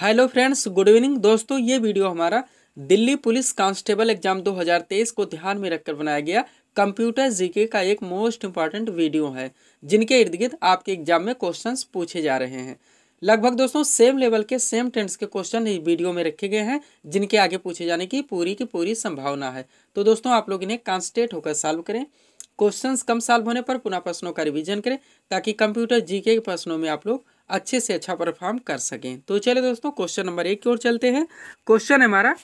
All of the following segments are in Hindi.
हेलो फ्रेंड्स गुड इवनिंग दोस्तों ये वीडियो हमारा दिल्ली पुलिस कांस्टेबल एग्जाम 2023 को ध्यान में रखकर बनाया गया कंप्यूटर जीके का एक मोस्ट इंपॉर्टेंट वीडियो है जिनके इर्द गिर्द आपके एग्जाम में क्वेश्चंस पूछे जा रहे हैं लगभग दोस्तों सेम लेवल के सेम टेंस के क्वेश्चन इस वीडियो में रखे गए हैं जिनके आगे पूछे जाने की पूरी की पूरी संभावना है तो दोस्तों आप लोग इन्हें कॉन्स्टेट होकर सॉल्व करें क्वेश्चंस कम सॉल्व होने पर पुनः प्रश्नों का रिवीजन करें ताकि कंप्यूटर जीके के प्रश्नों में आप लोग अच्छे से अच्छा परफॉर्म कर सकें तो चले दोस्तों क्वेश्चन नंबर एक की ओर चलते हैं क्वेश्चन है हमारा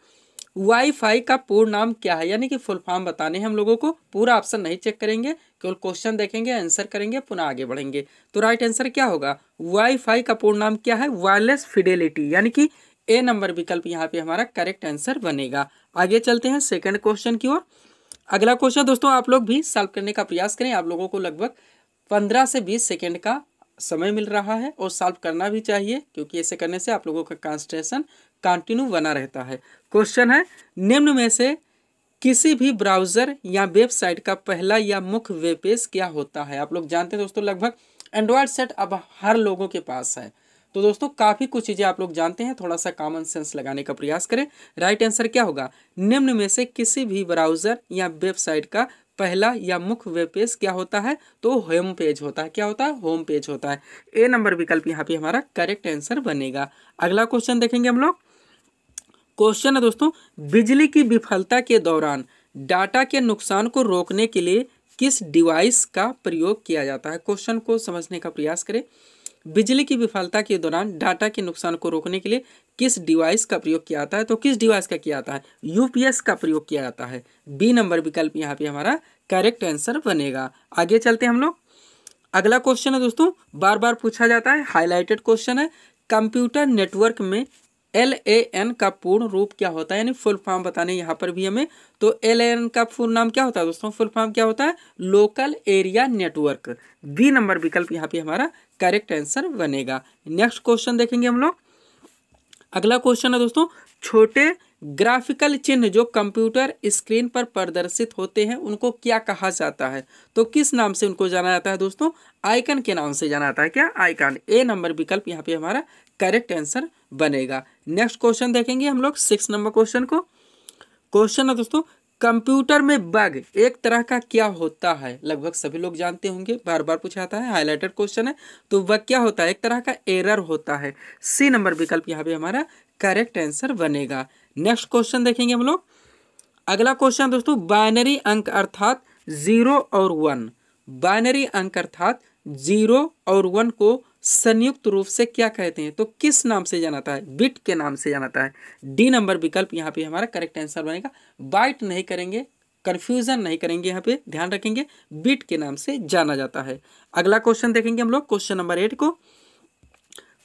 वाईफाई का पूर्ण नाम क्या है यानी कि फुल फॉर्म बताने हैं हम लोगों को पूरा ऑप्शन नहीं चेक करेंगे केवल क्वेश्चन देखेंगे आंसर करेंगे पुनः आगे बढ़ेंगे तो राइट आंसर क्या होगा वाईफाई का पूर्ण नाम क्या है वायरलेस फिडेलिटी यानी कि ए नंबर विकल्प यहाँ पे हमारा करेक्ट आंसर बनेगा आगे चलते हैं सेकेंड क्वेश्चन की ओर अगला क्वेश्चन दोस्तों आप लोग भी सॉल्व करने का प्रयास करें आप लोगों को लगभग पंद्रह से बीस सेकेंड का समय मिल रहा है और सॉल्व करना भी चाहिए क्योंकि ऐसे करने से आप लोगों का कॉन्सेंट्रेशन कंटिन्यू बना रहता है क्वेश्चन है निम्न में से किसी भी ब्राउज़र या वेबसाइट का पहला या मुख्य वेब पेज क्या होता है आप लोग जानते हैं दोस्तों लगभग एंड्रॉयड सेट अब हर लोगों के पास है तो दोस्तों काफ़ी कुछ चीज़ें आप लोग जानते हैं थोड़ा सा कॉमन सेंस लगाने का प्रयास करें राइट आंसर क्या होगा निम्न में से किसी भी ब्राउज़र या वेबसाइट का पहला या मुख्य वेब पेज क्या होता है तो होम पेज होता है क्या होता है होम पेज होता है ए नंबर विकल्प यहाँ पे हमारा करेक्ट आंसर बनेगा अगला क्वेश्चन देखेंगे हम लोग क्वेश्चन है दोस्तों बिजली की विफलता के दौरान डाटा के नुकसान को रोकने के लिए किस डिवाइस का प्रयोग किया जाता है क्वेश्चन को समझने का प्रयास करें बिजली की विफलता के दौरान डाटा के नुकसान को रोकने के लिए किस डिवाइस का प्रयोग किया जाता है तो किस डिवाइस का किया जाता है यूपीएस का प्रयोग किया जाता है बी नंबर विकल्प यहाँ पे हमारा करेक्ट आंसर बनेगा आगे चलते हैं हम लोग अगला क्वेश्चन है दोस्तों बार बार पूछा जाता है हाईलाइटेड क्वेश्चन है कंप्यूटर नेटवर्क में एल ए एन का पूर्ण रूप क्या होता है यानी फुल फॉर्म बताने यहाँ पर भी हमें तो एल ए एन का फुल नाम क्या होता है दोस्तों फुल फॉर्म क्या होता है local area network B number विकल्प यहाँ पे हमारा करेक्ट आंसर बनेगा नेक्स्ट क्वेश्चन देखेंगे हम लोग अगला क्वेश्चन है दोस्तों छोटे ग्राफिकल चिन्ह जो कंप्यूटर स्क्रीन पर प्रदर्शित होते हैं उनको क्या कहा जाता है तो किस नाम से उनको जाना जाता है दोस्तों आइकन के नाम से जाना जाता है क्या आइकन ए नंबर विकल्प यहाँ पे हमारा करेक्ट आंसर बनेगा नेक्स्ट क्वेश्चन देखेंगे हम लोग सिक्स नंबर क्वेश्चन को क्वेश्चन है दोस्तों कंप्यूटर में बग एक तरह का क्या होता है लगभग सभी लोग जानते होंगे बार बार पूछा जाता है हाईलाइटेड क्वेश्चन है तो बग क्या होता है एक तरह का एरर होता है सी नंबर विकल्प यहाँ पे हमारा करेक्ट आंसर बनेगा नेक्स्ट क्वेश्चन देखेंगे हम लोग अगला क्वेश्चन दोस्तों बाइनरी अंक अर्थात जीरो और वन बाइनरी अंक अर्थात जीरो और वन को संयुक्त रूप से क्या कहते हैं तो किस नाम से जानाता है बिट के नाम से जानाता है डी नंबर विकल्प यहाँ पे हमारा करेक्ट आंसर बनेगा बाइट नहीं करेंगे कन्फ्यूजन नहीं करेंगे यहाँ पे ध्यान रखेंगे बिट के नाम से जाना जाता है अगला क्वेश्चन देखेंगे हम लोग क्वेश्चन नंबर एट को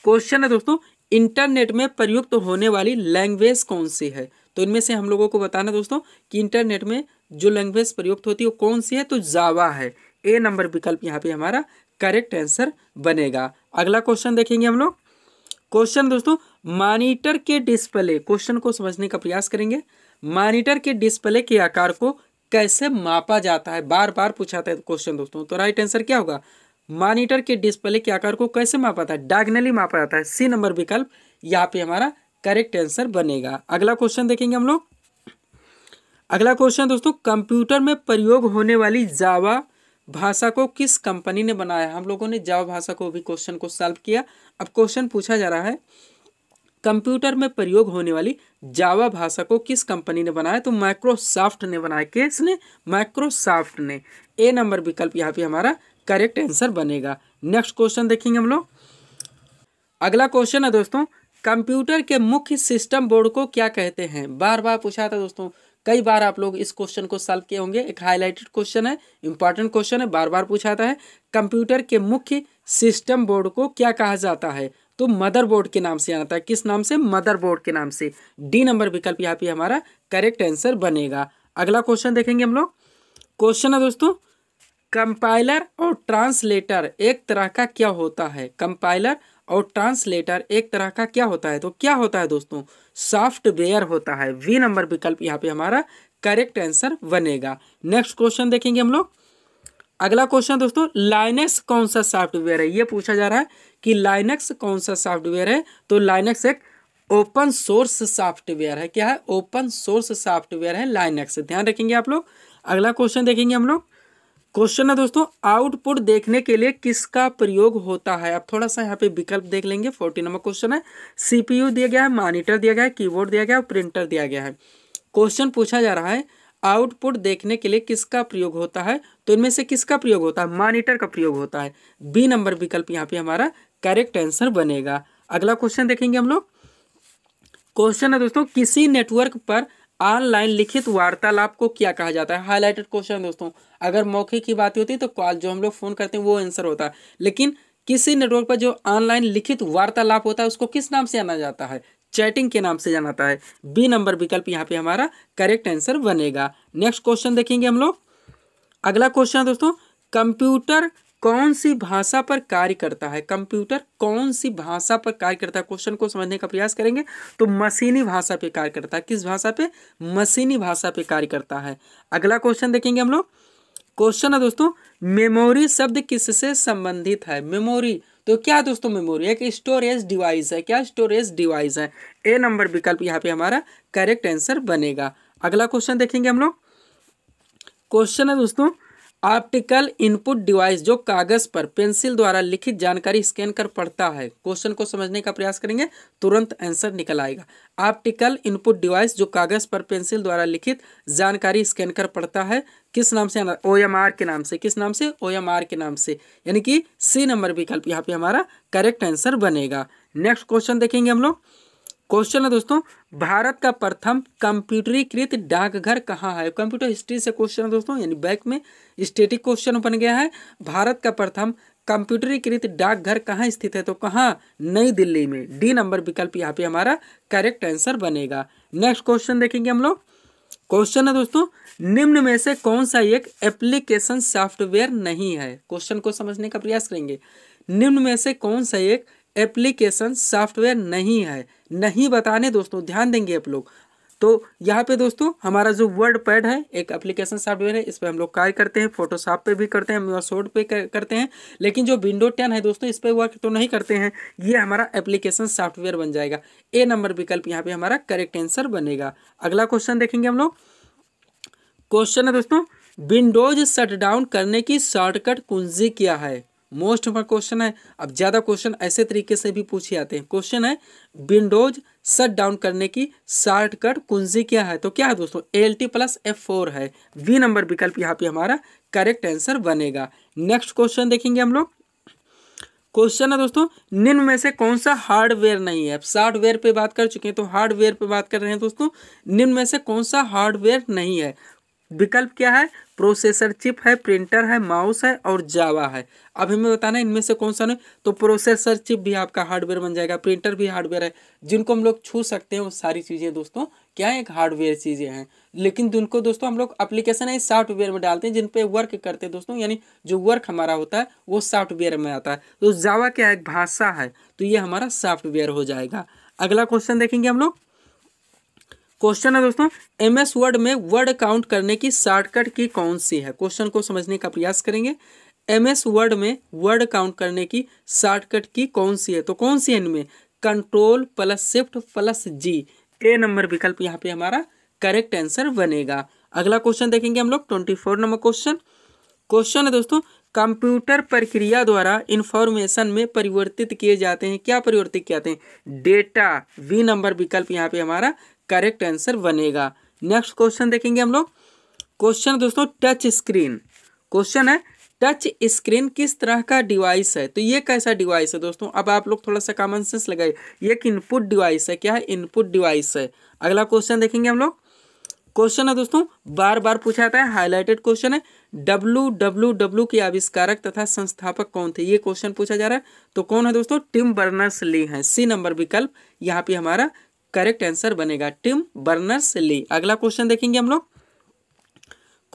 क्वेश्चन है दोस्तों इंटरनेट में प्रयुक्त होने वाली लैंग्वेज कौन सी है तो इनमें से हम लोगों को बताना दोस्तों कि इंटरनेट में जो लैंग्वेज प्रयुक्त होती है वो कौन सी है तो जावा है ए नंबर विकल्प यहाँ पे हमारा करेक्ट आंसर बनेगा अगला क्वेश्चन देखेंगे हम लोग क्वेश्चन दोस्तों मॉनिटर के डिस्प्ले क्वेश्चन को समझने का प्रयास करेंगे मॉनिटर के डिस्प्ले के आकार को कैसे मापा जाता है बार बार पूछा था क्वेश्चन दोस्तों तो राइट आंसर क्या होगा मॉनिटर के डिस्प्ले के आकार को कैसे मापा जाता है डायग्नली मापा जाता है सी नंबर विकल्प यहाँ पे हमारा करेक्ट आंसर बनेगा अगला क्वेश्चन देखेंगे हम लोग अगला क्वेश्चन दोस्तों कंप्यूटर में प्रयोग होने वाली जावा भाषा को किस कंपनी ने बनाया हम लोगों ने जावा भाषा को भी क्वेश्चन को सॉल्व किया अब क्वेश्चन पूछा जा रहा है कंप्यूटर में प्रयोग होने वाली जावा भाषा को किस कंपनी ने बनाया तो माइक्रोसॉफ्ट ने बनाया किसने माइक्रोसॉफ्ट ने ए नंबर विकल्प यहाँ पे हमारा करेक्ट आंसर बनेगा नेक्स्ट क्वेश्चन देखेंगे हम लोग अगला क्वेश्चन है दोस्तों कंप्यूटर के मुख्य सिस्टम बोर्ड को क्या कहते हैं बार बार पूछा था दोस्तों कई बार आप लोग इस क्वेश्चन को सॉल्व किए होंगे एक हाईलाइटेड क्वेश्चन है इंपॉर्टेंट क्वेश्चन है बार बार जाता है कंप्यूटर के मुख्य सिस्टम बोर्ड को क्या कहा जाता है तो मदरबोर्ड के नाम से आता है किस नाम से मदरबोर्ड के नाम से डी नंबर विकल्प यहाँ पे हमारा करेक्ट आंसर बनेगा अगला क्वेश्चन देखेंगे हम लोग क्वेश्चन है दोस्तों कंपाइलर और ट्रांसलेटर एक तरह का क्या होता है कंपाइलर और ट्रांसलेटर एक तरह का क्या होता है तो क्या होता है दोस्तों सॉफ्टवेयर होता है वी नंबर विकल्प यहाँ पे हमारा करेक्ट आंसर बनेगा नेक्स्ट क्वेश्चन देखेंगे हम लोग अगला क्वेश्चन दोस्तों लाइनेक्स कौन सा सॉफ्टवेयर है ये पूछा जा रहा है कि लाइनेक्स कौन सा सॉफ्टवेयर है तो लाइनेक्स एक ओपन सोर्स सॉफ्टवेयर है क्या है ओपन सोर्स सॉफ्टवेयर है लाइनेक्स ध्यान रखेंगे आप लोग अगला क्वेश्चन देखेंगे हम लोग क्वेश्चन है दोस्तों आउटपुट देखने के लिए किसका प्रयोग होता है अब थोड़ा सा यहाँ पे विकल्प देख लेंगे फोर्टी नंबर क्वेश्चन है सीपीयू दिया गया है मॉनिटर दिया गया है कीबोर्ड दिया गया है प्रिंटर दिया गया है क्वेश्चन पूछा जा रहा है आउटपुट देखने के लिए किसका प्रयोग होता है तो इनमें से किसका प्रयोग होता है मॉनिटर का प्रयोग होता है बी नंबर विकल्प यहाँ पे हमारा करेक्ट आंसर बनेगा अगला क्वेश्चन देखेंगे हम लोग क्वेश्चन है दोस्तों किसी नेटवर्क पर ऑनलाइन लिखित वार्तालाप को क्या कहा जाता है हाईलाइटेड क्वेश्चन दोस्तों अगर मौके की बात होती तो कॉल जो हम लोग फ़ोन करते हैं वो आंसर होता है लेकिन किसी नेटवर्क पर जो ऑनलाइन लिखित वार्तालाप होता है उसको किस नाम से जाना जाता है चैटिंग के नाम से जाना जाता है बी नंबर विकल्प यहाँ पे हमारा करेक्ट आंसर बनेगा नेक्स्ट क्वेश्चन देखेंगे हम लोग अगला क्वेश्चन दोस्तों कंप्यूटर कौन सी भाषा पर कार्य करता है कंप्यूटर कौन सी भाषा पर कार्य करता है क्वेश्चन को समझने का प्रयास करेंगे तो मशीनी भाषा पे कार्य करता है किस भाषा पे मशीनी भाषा पे कार्य करता है अगला क्वेश्चन देखेंगे हम लोग क्वेश्चन है दोस्तों मेमोरी शब्द किससे संबंधित है मेमोरी तो क्या दोस्तों मेमोरी एक स्टोरेज डिवाइस है क्या स्टोरेज डिवाइस है ए नंबर विकल्प यहाँ पे हमारा करेक्ट आंसर बनेगा अगला क्वेश्चन देखेंगे हम लोग क्वेश्चन है दोस्तों ऑप्टिकल इनपुट डिवाइस जो कागज पर पेंसिल द्वारा लिखित जानकारी स्कैन कर पढ़ता है क्वेश्चन को समझने का प्रयास करेंगे तुरंत आंसर निकल आएगा ऑप्टिकल इनपुट डिवाइस जो कागज पर पेंसिल द्वारा लिखित जानकारी स्कैन कर पढ़ता है किस नाम से ओ एम आर के नाम से किस नाम से ओ एम आर के नाम से यानी कि सी नंबर विकल्प यहाँ पे हमारा करेक्ट आंसर बनेगा नेक्स्ट क्वेश्चन देखेंगे हम लोग क्वेश्चन है दोस्तों भारत का प्रथम कंप्यूटरीकृत डाकघर कहाँ है कंप्यूटर हिस्ट्री से क्वेश्चन है दोस्तों यानी बैक में स्टेटिक क्वेश्चन बन गया है भारत का प्रथम कंप्यूटरीकृत डाकघर कहाँ स्थित है तो कहाँ नई दिल्ली में डी नंबर विकल्प यहाँ पे हमारा करेक्ट आंसर बनेगा नेक्स्ट क्वेश्चन देखेंगे हम लोग क्वेश्चन है दोस्तों निम्न में से कौन सा एक एप्लीकेशन सॉफ्टवेयर नहीं है क्वेश्चन को समझने का प्रयास करेंगे निम्न में से कौन सा एक एप्लीकेशन सॉफ्टवेयर नहीं है नहीं बताने दोस्तों ध्यान देंगे आप लोग तो यहाँ पे दोस्तों हमारा जो वर्ड पैड है एक एप्लीकेशन सॉफ्टवेयर है इस पर हम लोग कार्य करते हैं फोटोशॉप पे भी करते हैं शोट पे करते हैं लेकिन जो विंडो टेन है दोस्तों इस पर वर्क तो नहीं करते हैं ये हमारा एप्लीकेशन सॉफ्टवेयर बन जाएगा ए नंबर विकल्प यहाँ पे हमारा करेक्ट आंसर बनेगा अगला क्वेश्चन देखेंगे हम लोग क्वेश्चन है दोस्तों विंडोज शट करने की शॉर्टकट कुंजी क्या है मोस्ट इम्पोर्टेंट क्वेश्चन है अब ज़्यादा क्वेश्चन ऐसे तरीके से भी पूछे जाते हैं क्वेश्चन है विंडोज शट डाउन करने की शॉर्टकट कुंजी क्या है तो क्या है दोस्तों L T plus F four है वी नंबर विकल्प यहाँ पे हमारा करेक्ट आंसर बनेगा नेक्स्ट क्वेश्चन देखेंगे हम लोग क्वेश्चन है दोस्तों निम्न में से कौन सा हार्डवेयर नहीं है सॉफ्टवेयर पे बात कर चुके हैं तो हार्डवेयर पे बात कर रहे हैं दोस्तों निम्न में से कौन सा हार्डवेयर नहीं है विकल्प क्या है प्रोसेसर चिप है प्रिंटर है माउस है और जावा है अब हमें बताना इनमें से कौन सा नहीं तो प्रोसेसर चिप भी आपका हार्डवेयर बन जाएगा प्रिंटर भी हार्डवेयर है जिनको हम लोग छू सकते हैं वो सारी चीज़ें दोस्तों क्या है एक हार्डवेयर चीज़ें हैं लेकिन जिनको दोस्तों हम लोग अप्लीकेशन है सॉफ्टवेयर में डालते हैं जिन पर वर्क करते हैं दोस्तों यानी जो वर्क हमारा होता है वो सॉफ्टवेयर में आता है तो जावा क्या है भाषा है तो ये हमारा सॉफ्टवेयर हो जाएगा अगला क्वेश्चन देखेंगे हम लोग क्वेश्चन है दोस्तों एम एस वर्ड में वर्ड काउंट करने की शॉर्टकट की कौन सी है क्वेश्चन को समझने का प्रयास करेंगे एम एस वर्ड में वर्ड काउंट करने की शॉर्टकट की कौन सी है तो कौन सी है इनमें control plus shift plus G A number विकल्प यहाँ पे हमारा करेक्ट आंसर बनेगा अगला क्वेश्चन देखेंगे हम लोग twenty four number question question है दोस्तों कंप्यूटर प्रक्रिया द्वारा इंफॉर्मेशन में परिवर्तित किए जाते हैं क्या परिवर्तित किए जाते हैं डेटा वी नंबर विकल्प यहाँ पे हमारा करेक्ट आंसर बनेगा नेक्स्ट क्वेश्चन देखेंगे हम लोग क्वेश्चन दोस्तों टच स्क्रीन क्वेश्चन है टच स्क्रीन किस तरह का डिवाइस है तो ये कैसा डिवाइस है दोस्तों अब आप लोग थोड़ा सा कॉमन सेंस लगाइए ये एक इनपुट डिवाइस है क्या है इनपुट डिवाइस है अगला क्वेश्चन देखेंगे हम लोग क्वेश्चन है दोस्तों बार बार पूछा जाता है हाईलाइटेड क्वेश्चन है डब्ल्यू डब्ल्यू डब्ल्यू के आविष्कारक तथा संस्थापक कौन थे ये क्वेश्चन पूछा जा रहा है तो कौन है दोस्तों टिम बर्नर्स ली है सी नंबर विकल्प यहाँ पे हमारा करेक्ट आंसर बनेगा टिम बर्नर्स ली अगला क्वेश्चन देखेंगे हम लोग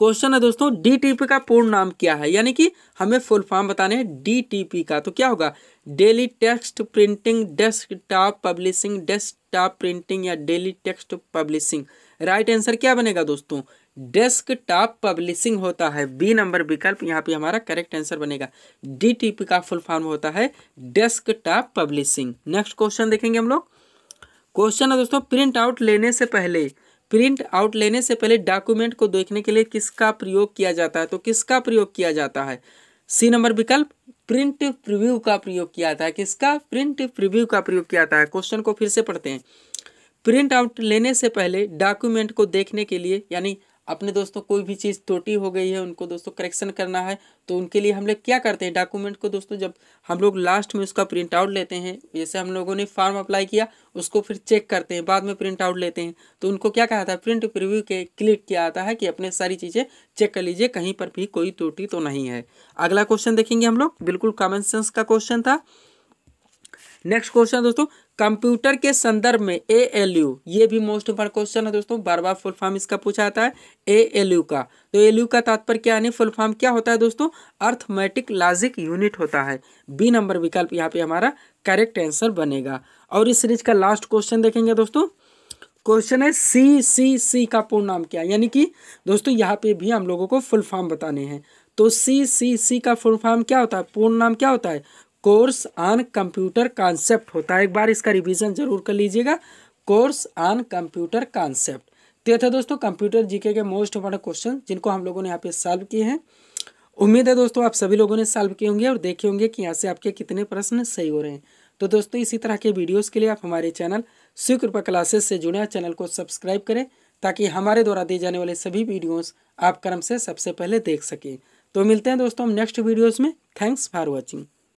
क्वेश्चन है दोस्तों डीटीपी का पूर्ण नाम क्या है यानी कि हमें फुल फॉर्म बताने हैं डीटीपी का तो क्या होगा daily text printing desktop publishing desktop printing या daily text publishing right answer क्या बनेगा दोस्तों डेस्कटॉप पब्लिशिंग होता है बी नंबर विकल्प यहाँ पे हमारा करेक्ट आंसर बनेगा डी का फुल फॉर्म होता है डेस्कटॉप पब्लिशिंग नेक्स्ट क्वेश्चन देखेंगे हम लोग क्वेश्चन है दोस्तों प्रिंट आउट लेने से पहले प्रिंट आउट लेने से पहले डॉक्यूमेंट को देखने के लिए किसका प्रयोग किया जाता है तो किसका प्रयोग किया जाता है सी नंबर विकल्प प्रिंट प्रिव्यू का प्रयोग किया जाता है किसका प्रिंट प्रिव्यू का प्रयोग किया जाता है क्वेश्चन को फिर से पढ़ते हैं प्रिंट आउट लेने से पहले डॉक्यूमेंट को देखने के लिए यानी अपने दोस्तों कोई भी चीज़ त्रुटी हो गई है उनको दोस्तों करेक्शन करना है तो उनके लिए हम लोग क्या करते हैं डॉक्यूमेंट को दोस्तों जब हम लोग लास्ट में उसका प्रिंट आउट लेते हैं जैसे हम लोगों ने फॉर्म अप्लाई किया उसको फिर चेक करते हैं बाद में प्रिंट आउट लेते हैं तो उनको क्या कहा था प्रिंट प्रिव्यू के क्लिक किया आता है कि अपने सारी चीज़ें चेक कर लीजिए कहीं पर भी कोई त्रुटि तो नहीं है अगला क्वेश्चन देखेंगे हम लोग बिल्कुल कॉमन सेंस का क्वेश्चन था नेक्स्ट क्वेश्चन है दोस्तों कंप्यूटर के संदर्भ में ए एल यू ये भी मोस्ट इंपॉर्टेंट क्वेश्चन है दोस्तों बार बार फुल फॉर्म इसका पूछा जाता है ए एल यू का तो एल यू का तात्पर्य क्या यानी फुल फॉर्म क्या होता है दोस्तों अर्थमेटिक लॉजिक यूनिट होता है बी नंबर विकल्प यहाँ पे हमारा करेक्ट आंसर बनेगा और इस सीरीज का लास्ट क्वेश्चन देखेंगे दोस्तों क्वेश्चन है सी सी सी का पूर्ण नाम क्या यानी कि दोस्तों यहाँ पे भी हम लोगों को फुल फॉर्म बताने हैं तो सी सी सी का फुल फॉर्म क्या होता है पूर्ण नाम क्या होता है कोर्स ऑन कंप्यूटर कॉन्सेप्ट होता है एक बार इसका रिवीजन जरूर कर लीजिएगा कोर्स ऑन कंप्यूटर कॉन्सेप्ट तो ये दोस्तों कंप्यूटर जीके के मोस्ट इंपॉर्टेंट क्वेश्चन जिनको हम लोगों ने यहाँ पे सॉल्व किए हैं उम्मीद है दोस्तों आप सभी लोगों ने सॉल्व किए होंगे और देखे होंगे कि यहाँ से आपके कितने प्रश्न सही हो रहे हैं तो दोस्तों इसी तरह के वीडियोज़ के लिए आप हमारे चैनल कृपा क्लासेस से जुड़े चैनल को सब्सक्राइब करें ताकि हमारे द्वारा दिए जाने वाले सभी वीडियोज आप क्रम से सबसे पहले देख सकें तो मिलते हैं दोस्तों हम नेक्स्ट वीडियोज में थैंक्स फॉर वॉचिंग